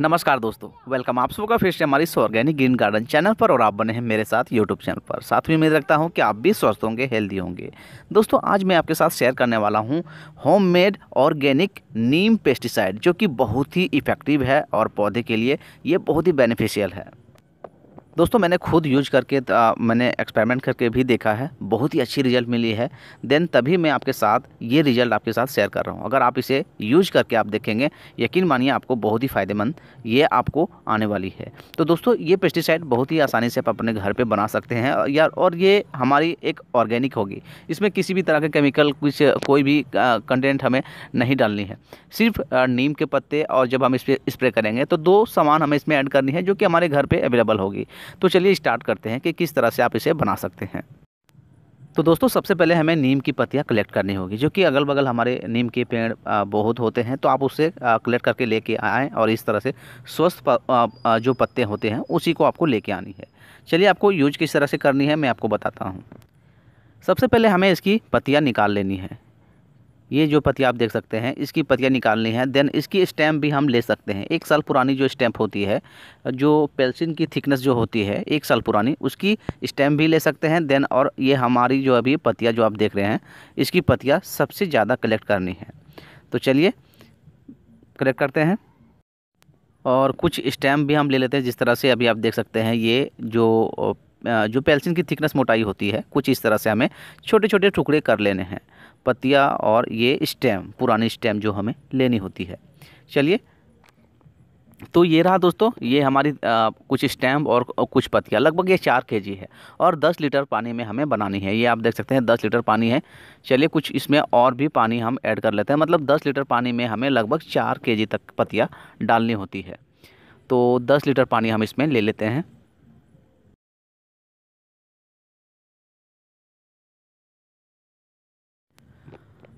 नमस्कार दोस्तों वेलकम आप सबका फिर से हमारी ऑर्गेनिक ग्रीन गार्डन चैनल पर और आप बने हैं मेरे साथ यूट्यूब चैनल पर साथ में उम्मीद रखता हूं कि आप भी स्वस्थ होंगे हेल्दी होंगे दोस्तों आज मैं आपके साथ शेयर करने वाला हूं होममेड ऑर्गेनिक नीम पेस्टिसाइड जो कि बहुत ही इफ़ेक्टिव है और पौधे के लिए ये बहुत ही बेनिफिशियल है दोस्तों मैंने खुद यूज करके मैंने एक्सपेरिमेंट करके भी देखा है बहुत ही अच्छी रिजल्ट मिली है देन तभी मैं आपके साथ ये रिजल्ट आपके साथ शेयर कर रहा हूँ अगर आप इसे यूज करके आप देखेंगे यकीन मानिए आपको बहुत ही फ़ायदेमंद ये आपको आने वाली है तो दोस्तों ये पेस्टिसाइड बहुत ही आसानी से आप अपने घर पर बना सकते हैं या और ये हमारी एक ऑर्गेनिक होगी इसमें किसी भी तरह के केमिकल कुछ कोई भी कंटेंट हमें नहीं डालनी है सिर्फ नीम के पत्ते और जब हम इस पर स्प्रे करेंगे तो दो सामान हमें इसमें ऐड करनी है जो कि हमारे घर पर अवेलेबल होगी तो चलिए स्टार्ट करते हैं कि किस तरह से आप इसे बना सकते हैं तो दोस्तों सबसे पहले हमें नीम की पत्तियाँ कलेक्ट करनी होगी जो कि अगल बगल हमारे नीम के पेड़ बहुत होते हैं तो आप उसे कलेक्ट करके लेके आएँ और इस तरह से स्वस्थ जो पत्ते होते हैं उसी को आपको लेके आनी है चलिए आपको यूज किस तरह से करनी है मैं आपको बताता हूँ सबसे पहले हमें इसकी पत्तियाँ निकाल लेनी है ये जो पतिया आप देख सकते हैं इसकी पतिया निकालनी है देन इसकी स्टैम्प भी हम ले सकते हैं एक साल पुरानी जो स्टैम्प होती है जो पेल्सिन की थिकनेस जो होती है एक साल पुरानी उसकी स्टैम्प भी ले सकते हैं देन और ये हमारी जो अभी पतिया जो आप देख रहे हैं इसकी पतिया सबसे ज़्यादा कलेक्ट करनी है तो चलिए कलेक्ट करते हैं और कुछ स्टैम्प भी हम ले लेते हैं जिस तरह से अभी आप देख सकते हैं ये जो जो पेल्सिन की थिकनेस मोटाई होती है कुछ इस तरह से हमें छोटे छोटे टुकड़े कर लेने हैं पतिया और ये स्टेम पुरानी स्टेम जो हमें लेनी होती है चलिए तो ये रहा दोस्तों ये हमारी आ, कुछ स्टैम्प और कुछ पत्तियाँ लगभग ये चार के है और दस लीटर पानी में हमें बनानी है ये आप देख सकते हैं दस लीटर पानी है चलिए कुछ इसमें और भी पानी हम ऐड कर लेते हैं मतलब दस लीटर पानी में हमें लगभग चार के तक पत्तियाँ डालनी होती है तो दस लीटर पानी हम इसमें ले लेते हैं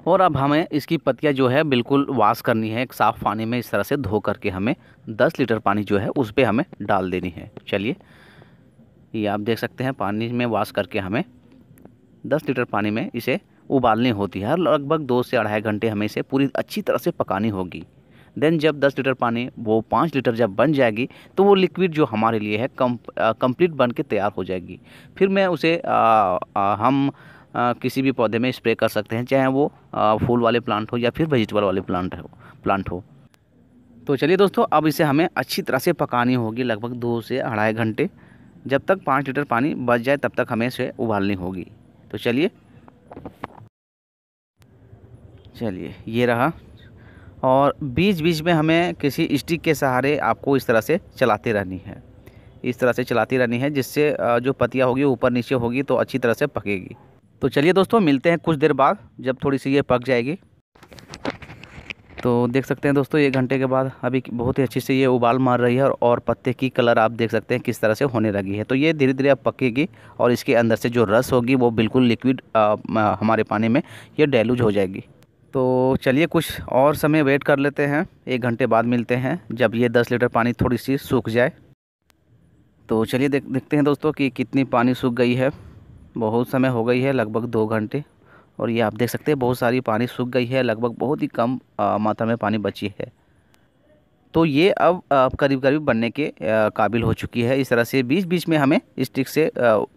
और अब हमें इसकी पत्तियाँ जो है बिल्कुल वाश करनी है एक साफ़ पानी में इस तरह से धो करके हमें 10 लीटर पानी जो है उस पर हमें डाल देनी है चलिए ये आप देख सकते हैं पानी में वाश करके हमें 10 लीटर पानी में इसे उबालनी होती है लगभग दो से अढ़ाई घंटे हमें इसे पूरी अच्छी तरह से पकानी होगी देन जब 10 लीटर पानी वो 5 लीटर जब बन जाएगी तो वो लिक्विड जो हमारे लिए है कम कंप्लीट बन के तैयार हो जाएगी फिर मैं उसे आ, आ, हम आ, किसी भी पौधे में स्प्रे कर सकते हैं चाहे वो आ, फूल वाले प्लांट हो या फिर वेजिटेबल वाले प्लांट हो प्लांट हो तो चलिए दोस्तों अब इसे हमें अच्छी तरह से पकानी होगी लगभग दो से अढ़ाई घंटे जब तक पाँच लीटर पानी बच जाए तब तक हमें इसे उबालनी होगी तो चलिए चलिए ये रहा और बीच बीच में हमें किसी स्टिक के सहारे आपको इस तरह से चलाते रहनी है इस तरह से चलाती रहनी है जिससे जो पतिया होगी ऊपर नीचे होगी तो अच्छी तरह से पकेगी तो चलिए दोस्तों मिलते हैं कुछ देर बाद जब थोड़ी सी ये पक जाएगी तो देख सकते हैं दोस्तों एक घंटे के बाद अभी बहुत ही अच्छे से ये उबाल मार रही है और, पत्ते की कलर आप देख सकते हैं किस तरह से होने लगी है तो ये धीरे धीरे अब पकेगी और इसके अंदर से जो रस होगी वो बिल्कुल लिक्विड हमारे पानी में ये डैलूज हो जाएगी तो चलिए कुछ और समय वेट कर लेते हैं एक घंटे बाद मिलते हैं जब ये दस लीटर पानी थोड़ी सी सूख जाए तो चलिए देख देखते हैं दोस्तों कि कितनी पानी सूख गई है बहुत समय हो गई है लगभग दो घंटे और ये आप देख सकते हैं बहुत सारी पानी सूख गई है लगभग बहुत ही कम मात्रा में पानी बची है तो ये अब करीब करीब बनने के काबिल हो चुकी है इस तरह से बीच बीच में हमें स्टिक से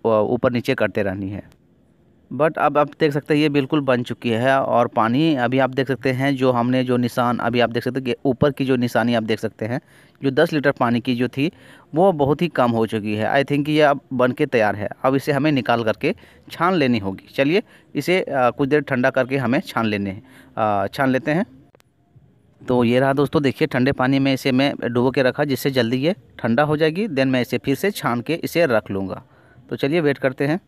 ऊपर नीचे करते रहनी है बट अब आप देख सकते हैं ये बिल्कुल बन चुकी है और पानी अभी आप देख सकते हैं जो हमने जो निशान अभी आप देख सकते हैं ऊपर की जो निशानी आप देख सकते हैं जो 10 लीटर पानी की जो थी वो बहुत ही कम हो चुकी है आई थिंक ये अब बन के तैयार है अब इसे हमें निकाल करके छान लेनी होगी चलिए इसे आ, कुछ देर ठंडा करके हमें छान लेने छान लेते हैं तो ये रहा दोस्तों देखिए ठंडे पानी में इसे मैं डुबो के रखा जिससे जल्दी ये ठंडा हो जाएगी देन मैं इसे फिर से छान के इसे रख लूँगा तो चलिए वेट करते हैं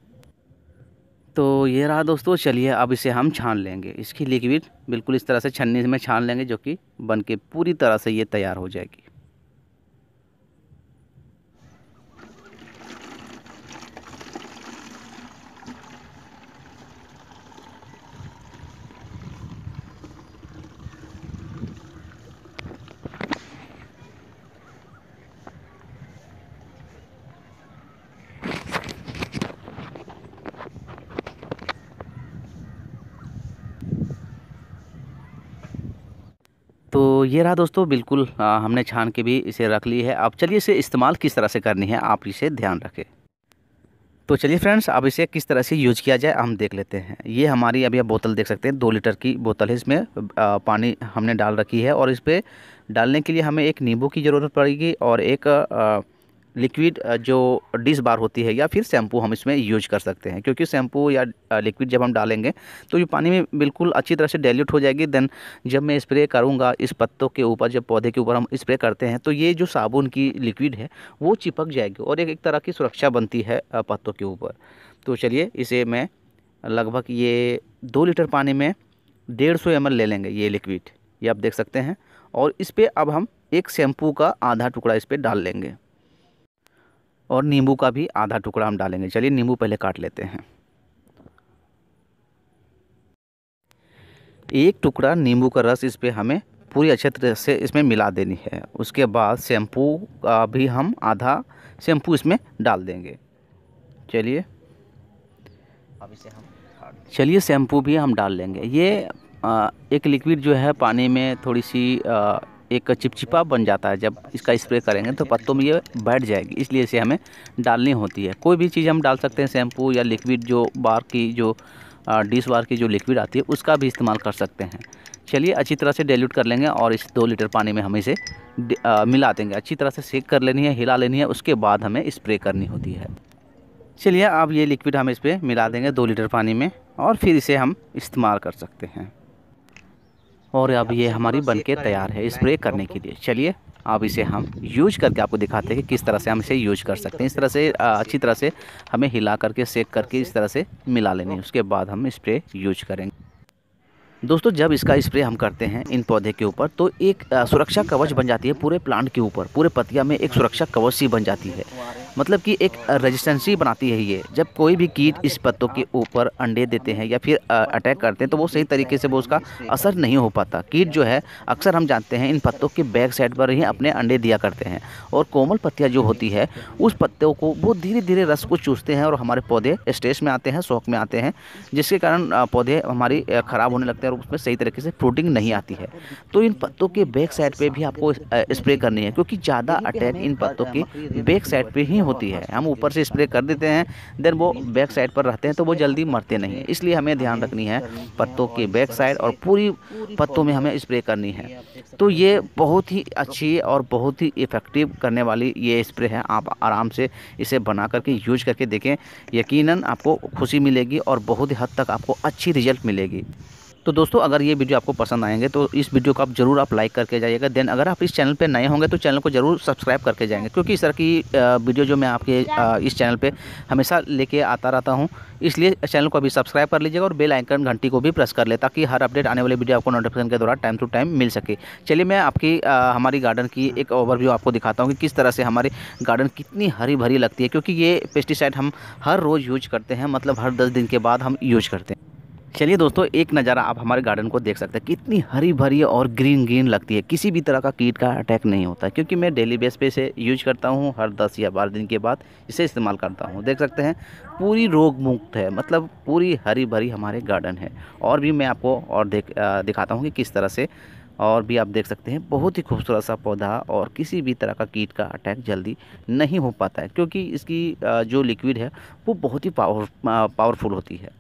तो ये रहा दोस्तों चलिए अब इसे हम छान लेंगे इसकी लिक्विड बिल्कुल इस तरह से छन्नी में छान लेंगे जो कि बन के पूरी तरह से ये तैयार हो जाएगी तो ये रहा दोस्तों बिल्कुल आ, हमने छान के भी इसे रख ली है अब चलिए इसे इस्तेमाल किस तरह से करनी है आप इसे ध्यान रखें तो चलिए फ्रेंड्स अब इसे किस तरह से यूज किया जाए हम देख लेते हैं ये हमारी अभी आप बोतल देख सकते हैं दो लीटर की बोतल है इसमें पानी हमने डाल रखी है और इस पर डालने के लिए हमें एक नींबू की ज़रूरत पड़ेगी और एक आ, लिक्विड जो डिस बार होती है या फिर शैम्पू हम इसमें यूज कर सकते हैं क्योंकि शैम्पू या लिक्विड जब हम डालेंगे तो ये पानी में बिल्कुल अच्छी तरह से डाइल्यूट हो जाएगी देन जब मैं स्प्रे करूँगा इस पत्तों के ऊपर जब पौधे के ऊपर हम स्प्रे करते हैं तो ये जो साबुन की लिक्विड है वो चिपक जाएगी और एक एक तरह की सुरक्षा बनती है पत्तों के ऊपर तो चलिए इसे मैं लगभग ये दो लीटर पानी में डेढ़ सौ एम ले लेंगे ये लिक्विड ये आप देख सकते हैं और इस पर अब हम एक शैम्पू का आधा टुकड़ा इस पर डाल लेंगे और नींबू का भी आधा टुकड़ा हम डालेंगे चलिए नींबू पहले काट लेते हैं एक टुकड़ा नींबू का रस इस पर हमें पूरी अच्छे तरह से इसमें मिला देनी है उसके बाद शैम्पू का भी हम आधा शैम्पू इसमें डाल देंगे चलिए अब इसे हम चलिए शैम्पू भी हम डाल लेंगे ये एक लिक्विड जो है पानी में थोड़ी सी एक चिपचिपा बन जाता है जब इसका स्प्रे करेंगे तो पत्तों में ये बैठ जाएगी इसलिए इसे हमें डालनी होती है कोई भी चीज़ हम डाल सकते हैं शैम्पू या लिक्विड जो बार की जो डिश बार की जो लिक्विड आती है उसका भी इस्तेमाल कर सकते हैं चलिए अच्छी तरह से डाइल्यूट कर लेंगे और इस दो लीटर पानी में हम इसे मिला देंगे अच्छी तरह से सेक कर लेनी है हिला लेनी है उसके बाद हमें इस्प्रे करनी होती है चलिए अब ये लिक्विड हम इस पर मिला देंगे दो लीटर पानी में और फिर इसे हम इस्तेमाल कर सकते हैं और अब ये हमारी बनके तैयार है स्प्रे करने के लिए चलिए अब इसे हम यूज करके आपको दिखाते हैं कि किस तरह से हम इसे यूज कर सकते हैं इस तरह से अच्छी तरह से हमें हिला करके सेक करके इस तरह से मिला लेने उसके बाद हम स्प्रे यूज करेंगे दोस्तों जब इसका स्प्रे हम करते हैं इन पौधे के ऊपर तो एक सुरक्षा कवच बन जाती है पूरे प्लांट के ऊपर पूरे पतिया में एक सुरक्षा कवच सी बन जाती है मतलब कि एक रेजिस्टेंसी बनाती है ये जब कोई भी कीट इस पत्तों के ऊपर अंडे देते हैं या फिर अटैक करते हैं तो वो सही तरीके से वो उसका असर नहीं हो पाता कीट जो है अक्सर हम जानते हैं इन पत्तों के बैक साइड पर ही अपने अंडे दिया करते हैं और कोमल पत्तियाँ जो होती है उस पत्तों को वो धीरे धीरे रस को चूसते हैं और हमारे पौधे स्टेज में आते हैं शौक में आते हैं जिसके कारण पौधे हमारी ख़राब होने लगते हैं और उसमें सही तरीके से फ्रूटिंग नहीं आती है तो इन पत्तों के बैक साइड पे भी आपको स्प्रे करनी है क्योंकि ज़्यादा अटैक इन पत्तों के बैक साइड पे ही होती है हम ऊपर से स्प्रे कर देते हैं देन वो बैक साइड पर रहते हैं तो वो जल्दी मरते नहीं हैं इसलिए हमें ध्यान रखनी है पत्तों के बैक साइड और पूरी पत्तों में हमें स्प्रे करनी है तो ये बहुत ही अच्छी और बहुत ही इफ़ेक्टिव करने वाली ये स्प्रे है आप आराम से इसे बना करके यूज करके देखें यकीनन आपको खुशी मिलेगी और बहुत ही हद तक आपको अच्छी रिजल्ट मिलेगी तो दोस्तों अगर ये वीडियो आपको पसंद आएंगे तो इस वीडियो को आप जरूर आप लाइक करके जाइएगा देन अगर आप इस चैनल पर नए होंगे तो चैनल को जरूर सब्सक्राइब करके जाएंगे क्योंकि इस तरह की वीडियो जो मैं आपके इस चैनल पर हमेशा लेके आता रहता हूँ इसलिए चैनल को अभी सब्सक्राइब कर लीजिएगा और बेल आइकन घंटी को भी प्रेस कर ले ताकि हर अपडेट आने वाली वीडियो आपको नोटिफिकेशन के द्वारा टाइम टू टाइम मिल सके चलिए मैं आपकी हमारी गार्डन की एक ओवरव्यू आपको दिखाता हूँ कि किस तरह से हमारे गार्डन कितनी हरी भरी लगती है क्योंकि ये पेस्टिसाइड हम हर रोज़ यूज करते हैं मतलब हर दस दिन के बाद हम यूज करते हैं चलिए दोस्तों एक नज़ारा आप हमारे गार्डन को देख सकते हैं कितनी हरी भरी और ग्रीन ग्रीन लगती है किसी भी तरह का कीट का अटैक नहीं होता क्योंकि मैं डेली बेस पे इसे यूज करता हूँ हर 10 या 12 दिन के बाद इसे इस्तेमाल करता हूँ देख सकते हैं पूरी रोग मुक्त है मतलब पूरी हरी भरी हमारे गार्डन है और भी मैं आपको और देख दिखाता हूँ कि किस तरह से और भी आप देख सकते हैं बहुत ही खूबसूरत सा पौधा और किसी भी तरह का कीट का अटैक जल्दी नहीं हो पाता है क्योंकि इसकी जो लिक्विड है वो बहुत ही पावर पावरफुल होती है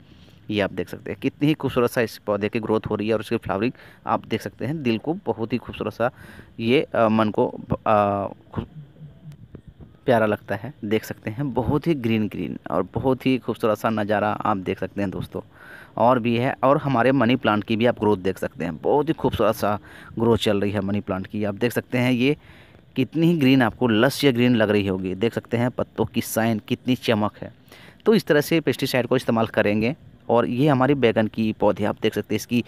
ये आप देख सकते हैं कितनी ही खूबसूरत सा इस पौधे की ग्रोथ हो रही है और उसकी फ्लावरिंग आप देख सकते हैं दिल को बहुत ही खूबसूरत सा ये आ, मन को आ, प्यारा लगता है देख सकते हैं बहुत ही ग्रीन ग्रीन और बहुत ही खूबसूरत सा नज़ारा आप देख सकते हैं दोस्तों और भी है और हमारे मनी प्लांट की भी आप ग्रोथ देख सकते हैं बहुत ही खूबसूरत सा ग्रोथ चल रही है मनी प्लांट की आप देख सकते हैं ये कितनी ही ग्रीन आपको लस या ग्रीन लग रही होगी देख सकते हैं पत्तों की साइन कितनी चमक है तो इस तरह से पेस्टिसाइड को इस्तेमाल करेंगे और ये हमारी बैगन की पौधे आप देख सकते हैं इसकी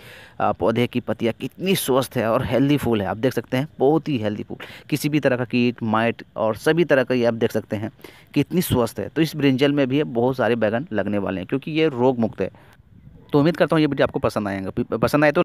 पौधे की पत्तियाँ कितनी स्वस्थ है और हेल्दी फूल है आप देख सकते हैं बहुत ही हेल्दी फूल किसी भी तरह का कीट माइट और सभी तरह का ये आप देख सकते हैं कितनी स्वस्थ है तो इस ब्रिंजल में भी बहुत सारे बैगन लगने वाले हैं क्योंकि ये रोग मुक्त है तो उम्मीद करता हूँ ये वीडियो आपको पसंद आएगा पसंद आए तो